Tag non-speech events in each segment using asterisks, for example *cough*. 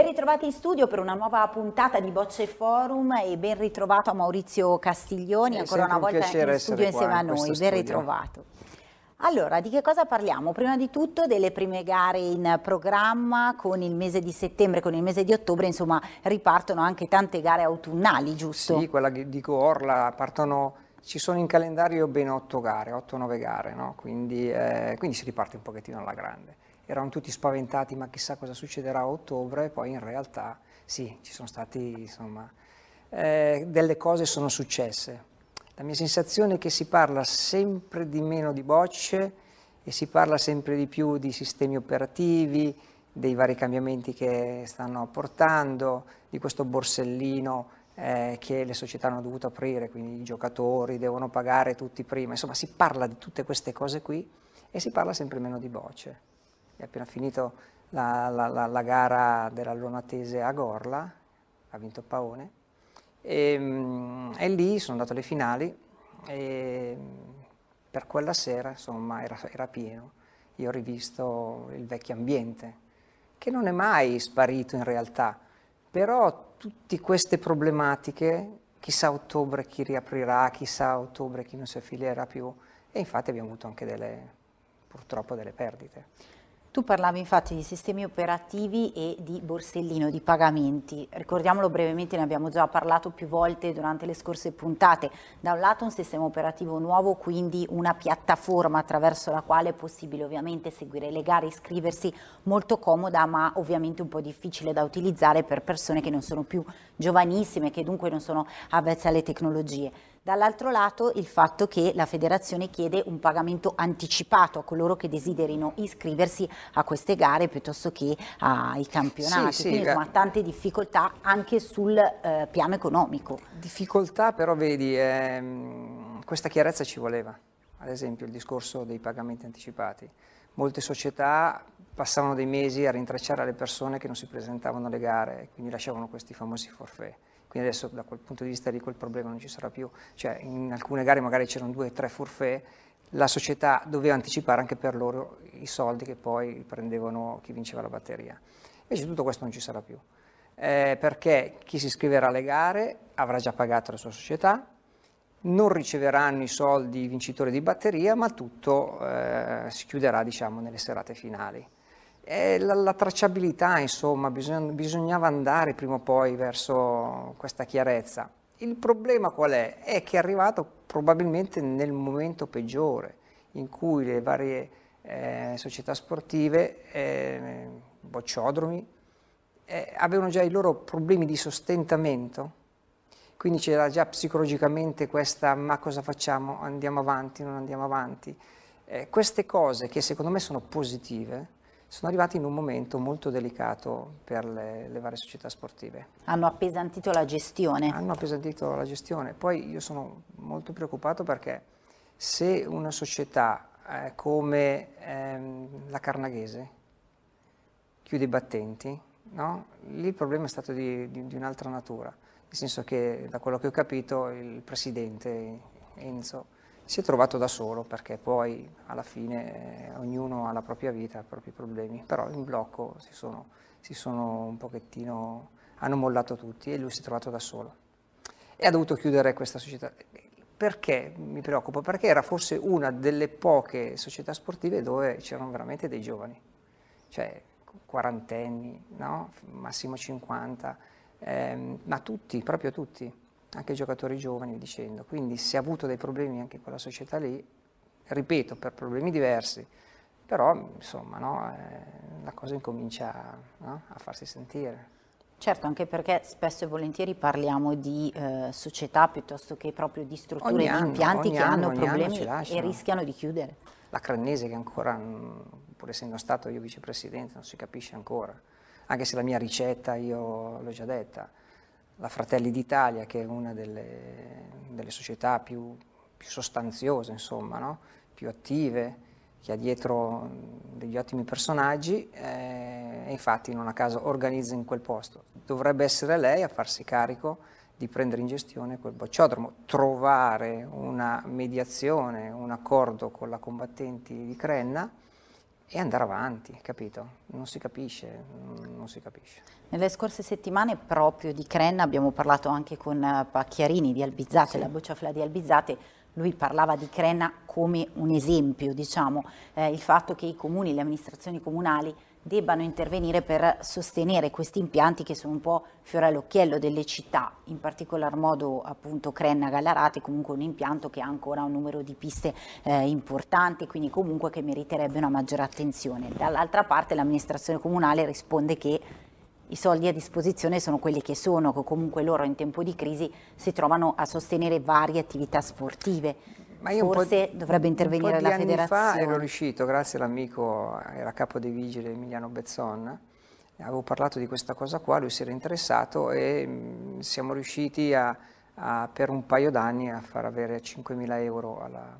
Ben ritrovati in studio per una nuova puntata di Bocce Forum e ben ritrovato a Maurizio Castiglioni, È ancora una volta in studio insieme a in noi, ben ritrovato. Allora, di che cosa parliamo? Prima di tutto delle prime gare in programma con il mese di settembre, con il mese di ottobre, insomma ripartono anche tante gare autunnali, giusto? Sì, quella di Gorla, partono, ci sono in calendario ben 8 gare, 8-9 gare, no? quindi, eh, quindi si riparte un pochettino alla grande erano tutti spaventati, ma chissà cosa succederà a ottobre, e poi in realtà sì, ci sono stati, insomma, eh, delle cose sono successe. La mia sensazione è che si parla sempre di meno di bocce e si parla sempre di più di sistemi operativi, dei vari cambiamenti che stanno apportando, di questo borsellino eh, che le società hanno dovuto aprire, quindi i giocatori devono pagare tutti prima, insomma si parla di tutte queste cose qui e si parla sempre meno di bocce è appena finito la, la, la, la gara della Lomatese a Gorla, ha vinto Paone, e, ehm, e, lì sono andato alle finali e per quella sera insomma era, era pieno, io ho rivisto il vecchio ambiente, che non è mai sparito in realtà, però tutte queste problematiche, chissà ottobre chi riaprirà, chissà ottobre chi non si affilierà più, e infatti abbiamo avuto anche delle, purtroppo delle perdite. Tu parlavi infatti di sistemi operativi e di borsellino di pagamenti. Ricordiamolo brevemente, ne abbiamo già parlato più volte durante le scorse puntate. Da un lato un sistema operativo nuovo, quindi una piattaforma attraverso la quale è possibile ovviamente seguire le gare, iscriversi, molto comoda ma ovviamente un po' difficile da utilizzare per persone che non sono più giovanissime, che dunque non sono avvezze alle tecnologie. Dall'altro lato il fatto che la federazione chiede un pagamento anticipato a coloro che desiderino iscriversi a queste gare piuttosto che ai campionati, sì, quindi sì, eh. insomma tante difficoltà anche sul eh, piano economico. Difficoltà però vedi, ehm, questa chiarezza ci voleva, ad esempio il discorso dei pagamenti anticipati. Molte società passavano dei mesi a rintracciare le persone che non si presentavano alle gare, e quindi lasciavano questi famosi forfè quindi adesso da quel punto di vista lì quel problema non ci sarà più, cioè in alcune gare magari c'erano due o tre forfè, la società doveva anticipare anche per loro i soldi che poi prendevano chi vinceva la batteria. Invece tutto questo non ci sarà più, eh, perché chi si iscriverà alle gare avrà già pagato la sua società, non riceveranno i soldi i vincitori di batteria, ma tutto eh, si chiuderà diciamo, nelle serate finali la, la tracciabilità, insomma, bisogna, bisognava andare prima o poi verso questa chiarezza. Il problema qual è? È che è arrivato probabilmente nel momento peggiore in cui le varie eh, società sportive, eh, bocciodromi, eh, avevano già i loro problemi di sostentamento, quindi c'era già psicologicamente questa ma cosa facciamo, andiamo avanti, non andiamo avanti. Eh, queste cose che secondo me sono positive, sono arrivati in un momento molto delicato per le, le, varie società sportive. Hanno appesantito la gestione. Hanno appesantito la gestione. Poi io sono molto preoccupato perché se una società eh, come ehm, la Carnaghese chiude i battenti, no? lì il problema è stato di, di, di un'altra natura, nel senso che da quello che ho capito il presidente Enzo si è trovato da solo perché poi alla fine eh, ognuno ha la propria vita, ha i propri problemi, però in blocco si sono, si sono, un pochettino, hanno mollato tutti e lui si è trovato da solo e ha dovuto chiudere questa società. Perché mi preoccupo? Perché era forse una delle poche società sportive dove c'erano veramente dei giovani, cioè quarantenni, no? massimo 50, ehm, ma tutti, proprio tutti anche ai giocatori giovani dicendo, quindi se ha avuto dei problemi anche con la società lì, ripeto, per problemi diversi, però insomma no, eh, la cosa incomincia no, a farsi sentire. Certo, anche perché spesso e volentieri parliamo di eh, società piuttosto che proprio di strutture ogni di impianti che anno, hanno problemi e rischiano di chiudere. La Crannese che ancora, mm, pur essendo stato io vicepresidente, non si capisce ancora, anche se la mia ricetta io l'ho già detta, la Fratelli d'Italia, che è una delle, delle società più, più sostanziose, insomma, no? più attive, che ha dietro degli ottimi personaggi eh, e infatti non a caso organizza in quel posto. Dovrebbe essere lei a farsi carico di prendere in gestione quel bocciodromo, trovare una mediazione, un accordo con la combattenti di Crenna e andare avanti, capito? Non si capisce, non si capisce. Nelle scorse settimane proprio di Crenna abbiamo parlato anche con eh, Pacchiarini di Albizzate, sì. la bocciafla di Albizzate, lui parlava di Crenna come un esempio, diciamo, eh, il fatto che i comuni, le amministrazioni comunali debbano intervenire per sostenere questi impianti che sono un po' fiore all'occhiello delle città, in particolar modo appunto Crenna Gallarate, comunque un impianto che ha ancora un numero di piste eh, importanti, quindi comunque che meriterebbe una maggiore attenzione. Dall'altra parte l'amministrazione comunale risponde che i soldi a disposizione sono quelli che sono, che comunque loro in tempo di crisi si trovano a sostenere varie attività sportive. Forse dovrebbe intervenire la federazione. fa ero riuscito, grazie all'amico, era capo dei vigili Emiliano Bezzon, avevo parlato di questa cosa qua, lui si era interessato e mm, siamo riusciti a, a, per un paio d'anni a far avere 5.000 euro alla,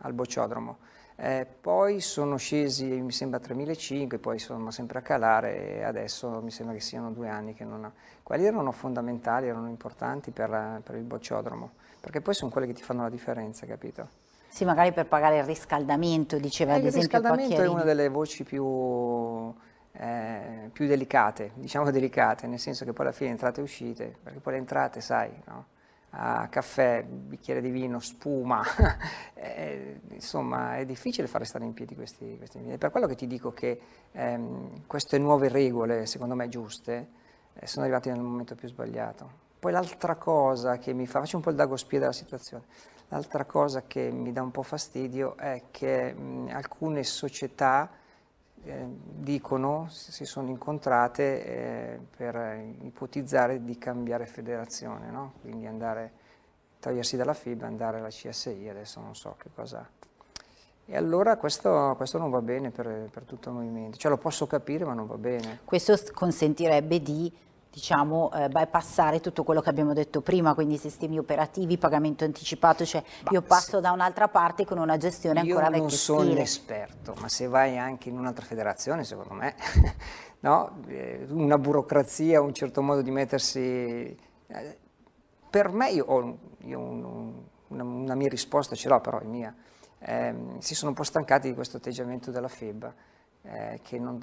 al bocciodromo. Eh, poi sono scesi, mi sembra, a 3.500, poi sono sempre a calare e adesso mi sembra che siano due anni che non... Ho... Quelli erano fondamentali, erano importanti per, per il bocciodromo, perché poi sono quelle che ti fanno la differenza, capito? Sì, magari per pagare il riscaldamento, diceva eh, ad esempio Il riscaldamento è una delle voci più, eh, più, delicate, diciamo delicate, nel senso che poi alla fine entrate e uscite, perché poi le entrate, sai, no? a caffè, bicchiere di vino, spuma, *laughs* eh, insomma è difficile fare stare in piedi questi, questi È per quello che ti dico che ehm, queste nuove regole, secondo me giuste, eh, sono arrivate nel momento più sbagliato. Poi l'altra cosa che mi fa, faccio un po' il dagospia della situazione, l'altra cosa che mi dà un po' fastidio è che mh, alcune società eh, dicono, si sono incontrate eh, per ipotizzare di cambiare federazione, no? quindi andare, togliersi dalla FIBA, andare alla CSI, adesso non so che cosa. E allora questo, questo non va bene per, per tutto il movimento, cioè lo posso capire ma non va bene. Questo consentirebbe di diciamo, eh, bypassare tutto quello che abbiamo detto prima, quindi sistemi operativi, pagamento anticipato, cioè ma io passo da un'altra parte con una gestione ancora vecchia. Io non sono stile. esperto, ma se vai anche in un'altra federazione, secondo me, *laughs* no? Eh, una burocrazia, un certo modo di mettersi... Eh, per me, io ho io un, una, una, mia risposta, ce l'ho però, è mia, eh, si sono un po' stancati di questo atteggiamento della FEB, eh, che non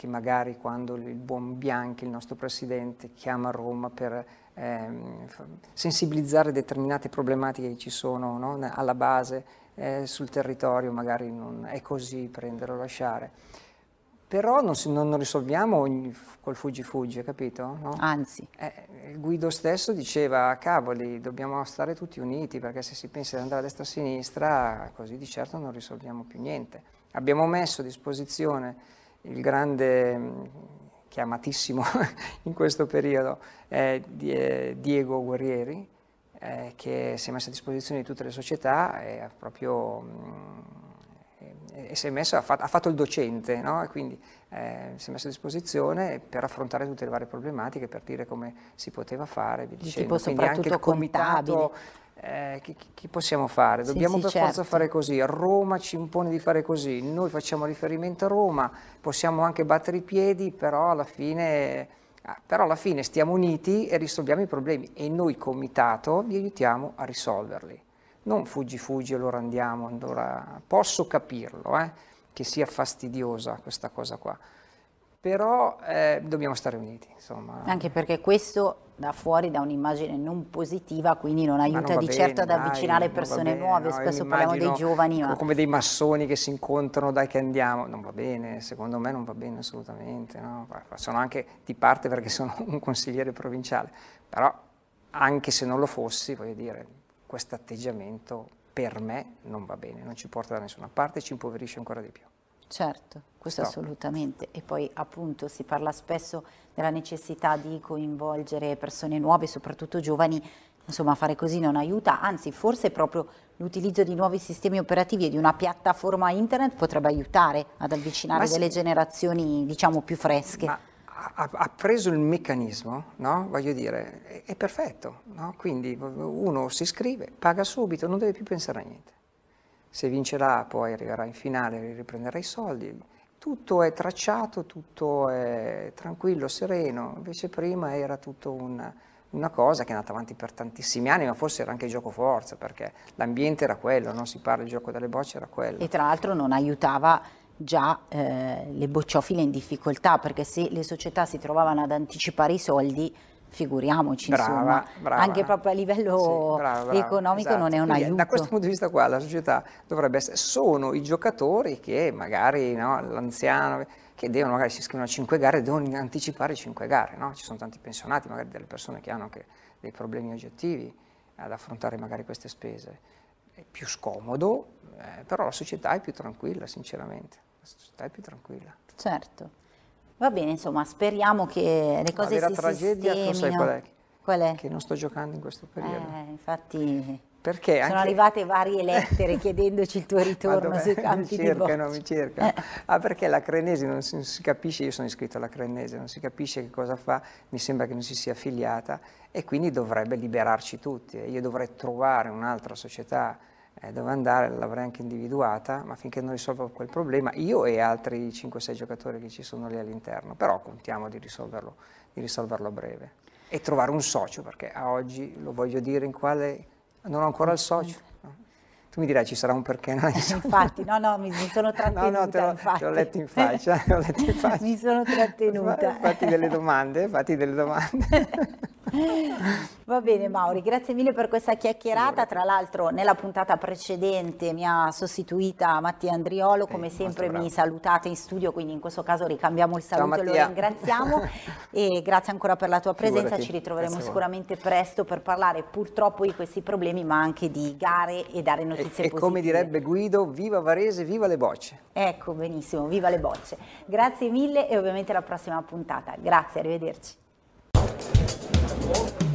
che magari quando il buon Bianchi, il nostro presidente, chiama Roma per ehm, sensibilizzare determinate problematiche che ci sono no? alla base eh, sul territorio, magari non è così prendere o lasciare. Però non, si, non, non risolviamo ogni, col fuggi-fuggi, capito? No? Anzi. Eh, eh, Guido stesso diceva, cavoli, dobbiamo stare tutti uniti, perché se si pensa di andare a destra sinistra, così di certo non risolviamo più niente. Abbiamo messo a disposizione il grande mm, chiamatissimo *laughs* in questo periodo è Diego Guerrieri, eh, che si è messo a disposizione di tutte le società e ha proprio mh, mm, e si è messo, ha fatto, ha fatto il docente, no? quindi eh, si è messo a disposizione per affrontare tutte le varie problematiche, per dire come si poteva fare, via dicendo. Tipo quindi anche il comitato... Contabile. Eh, che, possiamo fare? Dobbiamo sì, sì, per certo. forza fare così, Roma ci impone di fare così, noi facciamo riferimento a Roma, possiamo anche battere i piedi, però alla fine, ah, però alla fine stiamo uniti e risolviamo i problemi e noi comitato vi aiutiamo a risolverli non fuggi fuggi allora andiamo, allora posso capirlo eh, che sia fastidiosa questa cosa qua, però eh, dobbiamo stare uniti. Insomma. Anche perché questo da fuori da un'immagine non positiva, quindi non aiuta non di bene, certo ad avvicinare dai, persone bene, nuove, no, spesso parliamo dei giovani. Ma... Come dei massoni che si incontrano, dai che andiamo, non va bene, secondo me non va bene assolutamente, no? sono anche di parte perché sono *laughs* un consigliere provinciale, però anche se non lo fossi, voglio dire, questo atteggiamento per me non va bene, non ci porta da nessuna parte, e ci impoverisce ancora di più. Certo, questo no. assolutamente. E poi appunto si parla spesso della necessità di coinvolgere persone nuove, soprattutto giovani, insomma fare così non aiuta, anzi forse proprio l'utilizzo di nuovi sistemi operativi e di una piattaforma internet potrebbe aiutare ad avvicinare ma delle sì. generazioni diciamo più fresche. Ma ha, ha, preso il meccanismo, no? voglio dire, è, è perfetto. No? Quindi uno si iscrive, paga subito, non deve più pensare a niente. Se vincerà poi arriverà in finale, riprenderà i soldi. Tutto è tracciato, tutto è tranquillo, sereno. Invece prima era tutto una, una cosa che è andata avanti per tantissimi anni, ma forse era anche il gioco forza, perché l'ambiente era quello, non si parla di gioco delle bocce, era quello. E tra l'altro non aiutava già eh, le bocciofile in difficoltà, perché se le società si trovavano ad anticipare i soldi, figuriamoci brava, insomma, brava. anche proprio a livello sì, brava, economico esatto. non è esatto. un Quindi, aiuto. Da questo punto di vista qua la società dovrebbe essere, sono i giocatori che magari no, l'anziano che devono magari si iscrivono a 5 gare devono anticipare 5 gare, no? ci sono tanti pensionati, magari delle persone che hanno anche dei problemi oggettivi ad affrontare magari queste spese, è più scomodo, eh, però la società è più tranquilla sinceramente la società è più tranquilla. Certo. Va bene, insomma, speriamo che le cose la si tragedia, sistemino. Tu sai qual è? Qual è? Che non sto giocando in questo periodo. Eh, infatti... Perché sono anche... arrivate varie lettere chiedendoci il tuo *laughs* ritorno sui campi mi cercano, di boccia. Mi cercano, eh. Ah, perché la Crenesi non si, non si, capisce, io sono iscritto alla Crenese, non si capisce che cosa fa, mi sembra che non si sia affiliata e quindi dovrebbe liberarci tutti. Io dovrei trovare un'altra società eh, dove andare, l'avrei anche individuata, ma finché non risolvo quel problema, io e altri 5-6 giocatori che ci sono lì all'interno, però contiamo di risolverlo, di risolverlo a breve. E trovare un socio, perché a oggi lo voglio dire in quale non ho ancora il socio. Tu mi dirai ci sarà un perché no? *laughs* infatti, no, no, mi, sono trattenuta. No, no, te, lo, te l'ho letto in faccia. Letto in *laughs* faccia. mi sono trattenuta. Fatti delle domande, fatti delle domande. *laughs* Va bene Mauri, grazie mille per questa chiacchierata. Tra l'altro nella puntata precedente mi ha sostituita Mattia Andriolo, come eh, sempre mi salutate in studio, quindi in questo caso ricambiamo il saluto Ciao, e lo ringraziamo. *laughs* e grazie ancora per la tua presenza, Figurati. ci ritroveremo grazie sicuramente presto per parlare purtroppo di questi problemi, ma anche di gare e dare notizie e, positive. E come direbbe Guido, viva Varese, viva le bocce. Ecco, benissimo, viva le bocce. Grazie mille e ovviamente alla prossima puntata. Grazie, arrivederci. Oh.